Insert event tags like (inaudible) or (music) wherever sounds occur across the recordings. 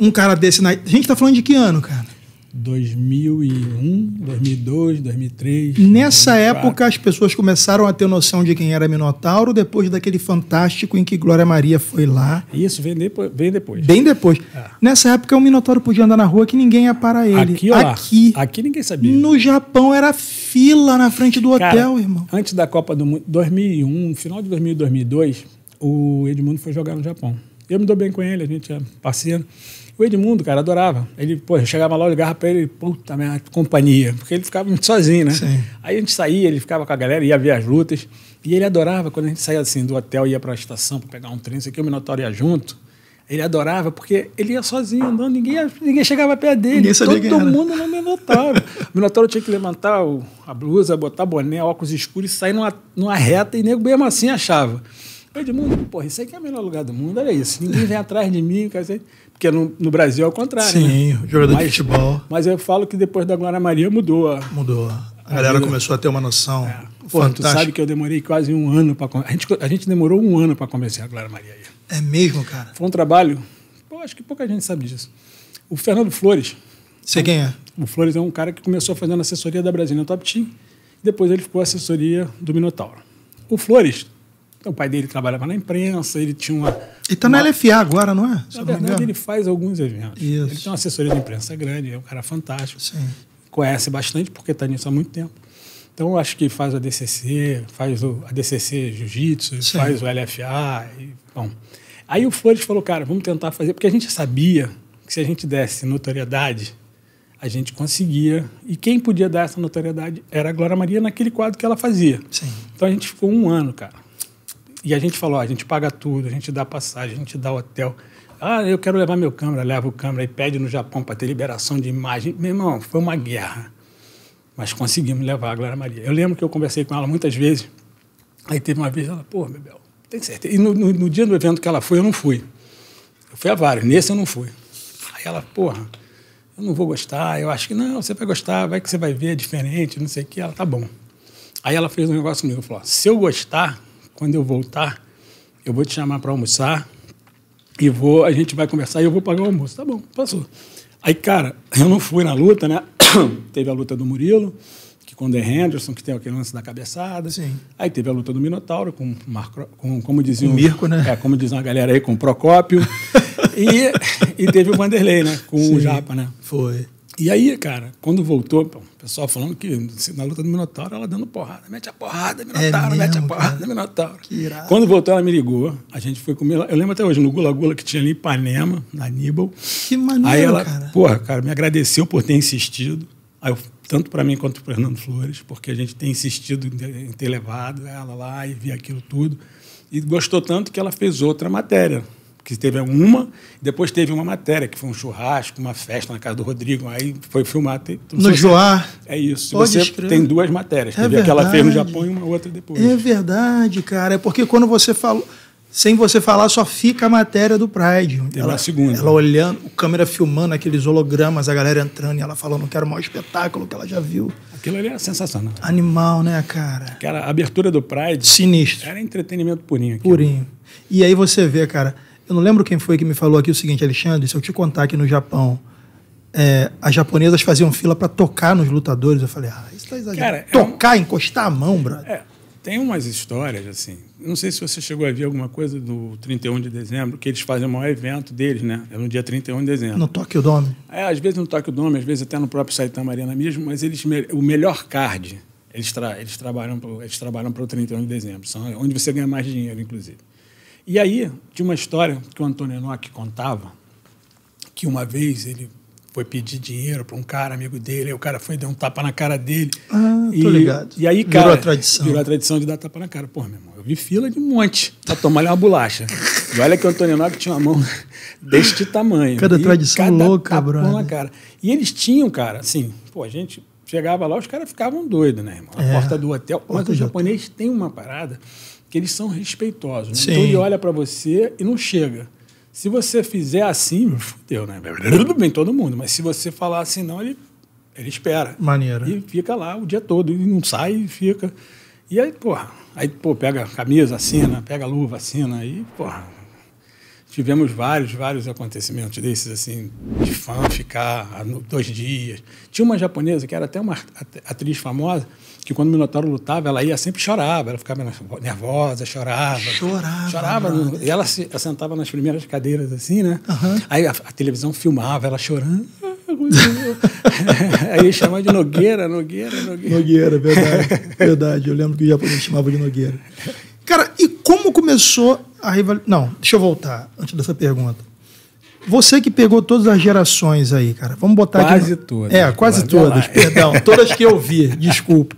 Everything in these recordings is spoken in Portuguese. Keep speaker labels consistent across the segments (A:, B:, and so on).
A: um cara desse. Na... A gente tá falando de que ano, cara?
B: 2001, 2002, 2003.
A: Nessa 2004. época, as pessoas começaram a ter noção de quem era Minotauro depois daquele fantástico em que Glória Maria foi lá.
B: Isso, vem depois. Vem depois. Bem depois. Ah.
A: Nessa época, o Minotauro podia andar na rua que ninguém ia parar ele. Aqui, ó, aqui,
B: aqui ninguém sabia. No
A: Japão era fila na frente do Cara, hotel, irmão.
B: Antes da Copa do Mundo, 2001, final de 2000, 2002, o Edmundo foi jogar no Japão. Eu me dou bem com ele, a gente é parceiro. Tipo, o Edmundo, cara, adorava. Ele, pô, eu chegava lá, eu ligava pra ele, puta minha companhia, porque ele ficava muito sozinho, né? Sim. Aí a gente saía, ele ficava com a galera, ia ver as lutas. E ele adorava, quando a gente saía assim do hotel, ia para a estação para pegar um trem, isso aqui, o Minotauro ia junto. Ele adorava, porque ele ia sozinho andando, ninguém, ninguém chegava perto dele. Ninguém sabia Todo mundo no Minotauro. o Minotauro tinha que levantar o, a blusa, botar boné, óculos escuros e sair numa, numa reta, e nego mesmo assim achava. Edmundo, porra, isso aqui é o melhor lugar do mundo, olha isso. Ninguém vem atrás de mim, porque no, no Brasil é o contrário. Sim, né? jogador mas, de futebol. Mas eu falo que depois da Glória Maria mudou. Mudou. A, a galera vida. começou
A: a ter uma noção. É.
B: Porra, tu sabe que eu demorei quase um ano para. A gente, a gente demorou um ano para convencer a Glória Maria aí. É mesmo, cara? Foi um trabalho. Pô, acho que pouca gente sabe disso. O Fernando Flores. você quem é. O Flores é um cara que começou fazendo assessoria da Brasília Top Team. Depois ele ficou assessoria do Minotauro. O Flores o pai dele trabalhava na imprensa, ele tinha uma. Ele
A: está uma... na LFA agora, não é? na verdade, ele
B: faz alguns eventos. Isso. Ele tem uma assessoria de imprensa grande, é um cara fantástico. Sim. Conhece bastante, porque está nisso há muito tempo. Então, eu acho que faz a DCC, faz o ADCC Jiu-Jitsu, faz o LFA. E, bom. Aí o Flores falou, cara, vamos tentar fazer, porque a gente sabia que se a gente desse notoriedade, a gente conseguia. E quem podia dar essa notoriedade era a Glória Maria naquele quadro que ela fazia. Sim. Então, a gente ficou um ano, cara e a gente falou, ó, a gente paga tudo, a gente dá passagem, a gente dá hotel. Ah, eu quero levar meu câmera, leva o câmera e pede no Japão para ter liberação de imagem. Meu irmão, foi uma guerra. Mas conseguimos levar a Glória Maria. Eu lembro que eu conversei com ela muitas vezes. Aí teve uma vez, ela, pô, Bebel, tem certeza. E no, no, no, dia do evento que ela foi, eu não fui. Eu fui a vários, nesse eu não fui. Aí ela, porra, eu não vou gostar, eu acho que não, você vai gostar, vai que você vai ver, é diferente, não sei o que. Ela, tá bom. Aí ela fez um negócio comigo, falou, se eu gostar, quando eu voltar, eu vou te chamar para almoçar e vou, a gente vai conversar e eu vou pagar o almoço. Tá bom, passou. Aí, cara, eu não fui na luta, né? (coughs) teve a luta do Murilo, que com o The Henderson, que tem aquele lance da cabeçada. Sim. Aí teve a luta do Minotauro, com, Marco, com como diziam. o Mirko, né? É, como diziam a galera aí, com o Procópio. (laughs) e, e teve o Vanderlei, né? Com Sim, o Japa, né? Foi. E aí, cara, quando voltou, o pessoal falando que na luta do Minotauro, ela dando porrada. Mete a porrada, é Minotauro, é mete mesmo, a porrada, cara. (laughs) Minotauro. Que irado. Quando voltou, ela me ligou. A gente foi comer. Eu lembro até hoje, no Gula Gula que tinha ali Ipanema, na Aníbal.
A: Que maneiro, Aí ela, cara. porra,
B: cara, me agradeceu por ter insistido. Aí eu, tanto para mim quanto para o Fernando Flores, porque a gente tem insistido em ter levado ela lá e ver aquilo tudo. E gostou tanto que ela fez outra matéria que teve uma, depois teve uma matéria, que foi um churrasco, uma festa na casa do Rodrigo, aí foi filmar. Tem, no é- Joá. É isso. Pode você escrever. tem duas matérias. É teve aquela fez no Japão
A: e uma outra depois. É verdade, cara. É porque quando você falou. Sem você falar, só fica a matéria do Pride. Teve ela, segunda. Ela olhando, o câmera filmando aqueles hologramas, a galera entrando e ela falando que era o maior espetáculo que ela já viu. Aquilo ali era é sensacional. Animal, né, cara? Cara, a abertura do Pride. Sinistro. Era entretenimento purinho. aqui. Purinho. E aí você vê, cara, eu não lembro quem foi que me falou aqui o seguinte, Alexandre, se eu te contar que no Japão é, as japonesas faziam fila para tocar nos lutadores, eu falei, ah, isso tá exagerado. Cara, tocar, é um... encostar a mão, brother. É,
B: tem umas histórias, assim, não sei se você chegou a ver alguma coisa do 31 de dezembro, que eles fazem o maior evento deles, né? É no dia 31 de dezembro. No Tokyo Dome? É, às vezes no Tokyo Dome, às vezes até no próprio Saitama Arena mesmo, mas eles, o melhor card, eles, tra eles trabalham para o 31 de dezembro, são, onde você ganha mais dinheiro, inclusive. E aí, tinha uma história que o Antônio Enoch contava, que uma vez ele foi pedir dinheiro para um cara, amigo dele, aí o cara foi dar um tapa na cara dele. Ah, e, ligado. E aí, cara, virou a tradição. Virou a tradição de dar tapa na cara. Pô, meu irmão, eu vi fila de um monte para tomar ali uma bolacha. e olha que o Antônio Enoch tinha uma mão (laughs) deste tamanho. Cada e tradição cada louca, bro. na cara. E eles tinham, cara, assim, pô, a gente chegava lá, os caras ficavam doidos, né, irmão? a é, porta do hotel. mas o japonês tem uma parada que eles são respeitosos. Né? Então ele olha para você e não chega. Se você fizer assim, fodeu, né? Bem todo mundo. Mas se você falar assim, não, ele, ele espera. Maneiro. E fica lá o dia todo. E não sai e fica. E aí, porra, aí, pô, pega camisa, assina, pega luva, assina, aí, porra, tivemos vários, vários acontecimentos desses, assim, de fã ficar dois dias. Tinha uma japonesa que era até uma atriz famosa, que quando o Minotauro lutava, ela ia sempre chorava, ela ficava nervosa, chorava. Chorava. Chorava. No, e ela se sentava nas primeiras cadeiras, assim, né? Uhum. Aí a, a televisão filmava ela chorando. (laughs) Aí chamava de Nogueira, Nogueira,
A: Nogueira. Nogueira, verdade. Verdade. Eu lembro que o japonês chamava de Nogueira. Cara, e como começou a rival... Não, deixa eu voltar antes dessa pergunta. Você que pegou todas as gerações aí, cara. Vamos botar quase aqui. Quase todas. É, quase todas, perdão. Todas que eu vi, desculpa.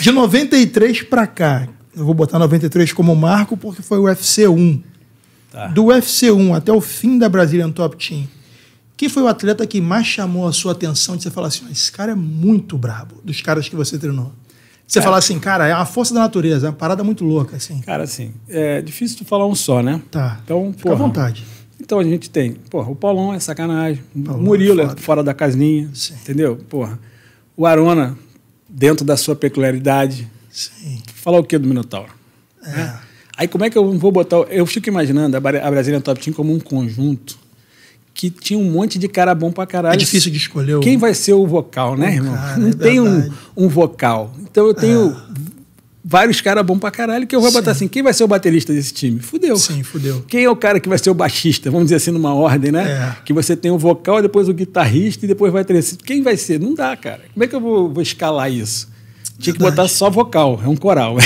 A: De 93 para cá. Eu vou botar 93 como marco porque foi o UFC 1. Tá. Do UFC 1 até o fim da Brazilian Top Team. Quem foi o atleta que mais chamou a sua atenção de você falar assim: esse cara é muito brabo, dos caras que você treinou? Você cara, é. fala assim, cara, é uma força da natureza, é uma parada muito louca, assim. Cara, assim,
B: é difícil tu falar um só, né? Tá. Então, Fica porra, à vontade. Então a gente tem, porra, o Paulão é sacanagem, o é Murilo é fora da casinha, Sim. entendeu? Porra, o Arona, dentro da sua peculiaridade. Sim. Falar o que do Minotauro? É. Né? Aí como é que eu vou botar. Eu fico imaginando a Brasília Top Team como um conjunto que tinha um monte de cara bom pra caralho. É difícil de escolher o... Quem vai ser o vocal, né, irmão? Cara, Não é tem um, um, vocal. Então eu tenho é. vários caras bons pra caralho que eu vou Sim. botar assim, quem vai ser o baterista desse time? Fudeu. Sim, fudeu. Quem é o cara que vai ser o baixista? Vamos dizer assim, numa ordem, né? É. Que você tem o vocal, depois o guitarrista e depois vai ter... Quem vai ser? Não dá, cara. Como é que eu vou, vou escalar isso? Tinha Verdade. que botar só vocal, é um coral.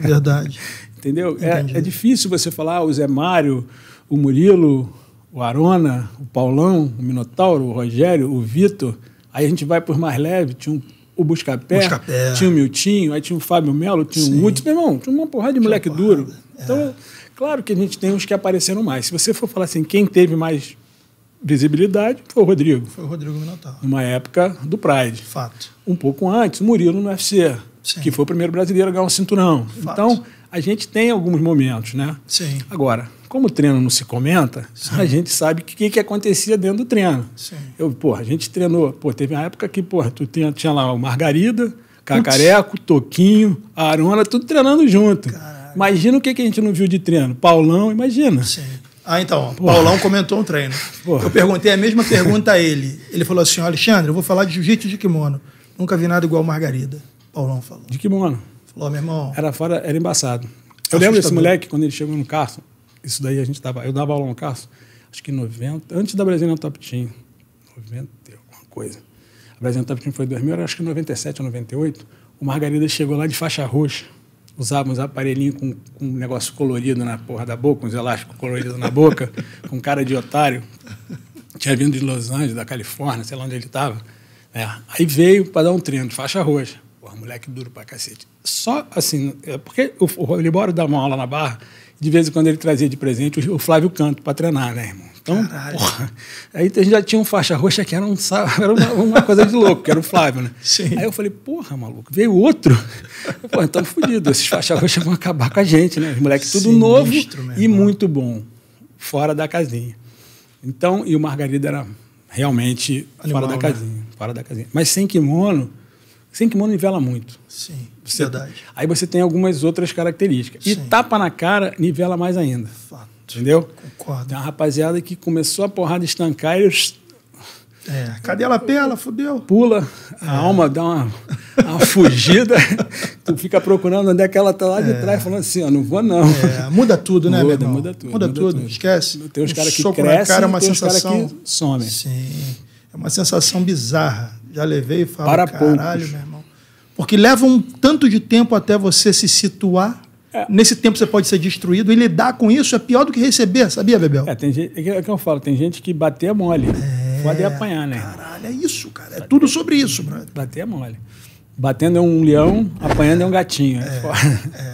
B: Verdade. (laughs) Entendeu? É, é, difícil você falar ah, o Zé Mário, o Murilo o Arona, o Paulão, o Minotauro, o Rogério, o Vitor. Aí a gente vai por mais leve, tinha um, o Buscapé, Buscapé, tinha o Miltinho, aí tinha o Fábio Melo, tinha Sim. o Hudson. Meu irmão, tinha uma porrada de tinha moleque porrada. duro. É. Então, claro que a gente tem uns que apareceram mais. Se você for falar assim, quem teve mais visibilidade foi o Rodrigo. Foi o Rodrigo Minotauro. Numa época do Pride. Fato. Um pouco antes, o Murilo no UFC, Sim. que foi o primeiro brasileiro a ganhar um cinturão. Fato. Então, a gente tem alguns momentos, né? Sim. Agora, como o treino não se comenta, Sim. a gente sabe o que, que acontecia dentro do treino. Sim. Eu, porra, a gente treinou. Pô, teve uma época que, porra, tu tinha, tinha lá o Margarida, Cacareco, Toquinho, Arona, tudo treinando junto. Caraca. Imagina o que, que a gente não viu de
A: treino. Paulão, imagina. Sim. Ah, então, Porra. Paulão comentou um treino. Porra. Eu perguntei a mesma pergunta a ele. Ele falou assim: Alexandre, eu vou falar de jiu-jitsu de kimono. Nunca vi nada igual Margarida. Paulão falou. De kimono.
B: Falou, meu irmão. Era fora, era embaçado. Eu lembro desse moleque, quando ele chegou no carro, isso daí a gente tava. Eu dava aula no carro, acho que 90, antes da Brasília Top Team. 90, alguma coisa. A Brasília Top Team foi em 2000, acho que 97 ou 98. O Margarida chegou lá de faixa roxa. Usava uns aparelhinhos com, com, um negócio colorido na porra da boca, uns elásticos coloridos na boca, (laughs) com cara de otário. Tinha vindo de Los Angeles, da Califórnia, sei lá onde ele estava. É. Né. Aí veio para dar um treino de faixa roxa. Porra, moleque duro pra cacete. Só assim, é porque o, o Libório dá uma aula na barra, de vez em quando ele trazia de presente o, Flávio Canto para treinar, né, irmão? Então, Caralho. porra, aí a gente já tinha um faixa roxa que era, um, (laughs) era uma, uma, coisa de louco, que era o Flávio, né? Sim. Aí eu falei, porra, maluco, veio outro. (laughs) Pô, então fodido. esses faixa roxas vão acabar com a gente, né? Os moleques tudo novo e muito bom, fora da casinha. Então, e o Margarida era realmente Animal, fora da né? casinha, né? fora da casinha. Mas sem kimono, sem kimono nivela muito. Sim, você, verdade. Aí você tem algumas outras características. Sim. E tapa na cara nivela mais ainda. Fato. Entendeu? Concordo. Tem uma rapaziada que começou a porrada estancar e... É, cadê ela pela? Fudeu. Pula, a é. alma dá uma, uma fugida, (laughs) tu fica procurando onde é que ela tá lá de é. trás, falando assim, ó, não vou não. É. Muda
A: tudo, né, muda, muda tudo. Muda, muda tudo. tudo, esquece. Tem uns caras que crescem, cara, é uma tem sensação... uns caras que somem. Sim, é uma sensação bizarra já levei e falo, Para caralho, poucos. meu irmão. Porque leva um tanto de tempo até você se situar. É. Nesse tempo você pode ser destruído e lidar com isso é pior do que receber, sabia, Bebel? É, tem gente, é que é eu falo, tem gente que bater é mole.
B: É, pode apanhar, né? Caralho, é isso, cara. É bater, tudo sobre isso, brother. Bater é mole. Batendo
A: é um leão, apanhando é um gatinho. É, é, é.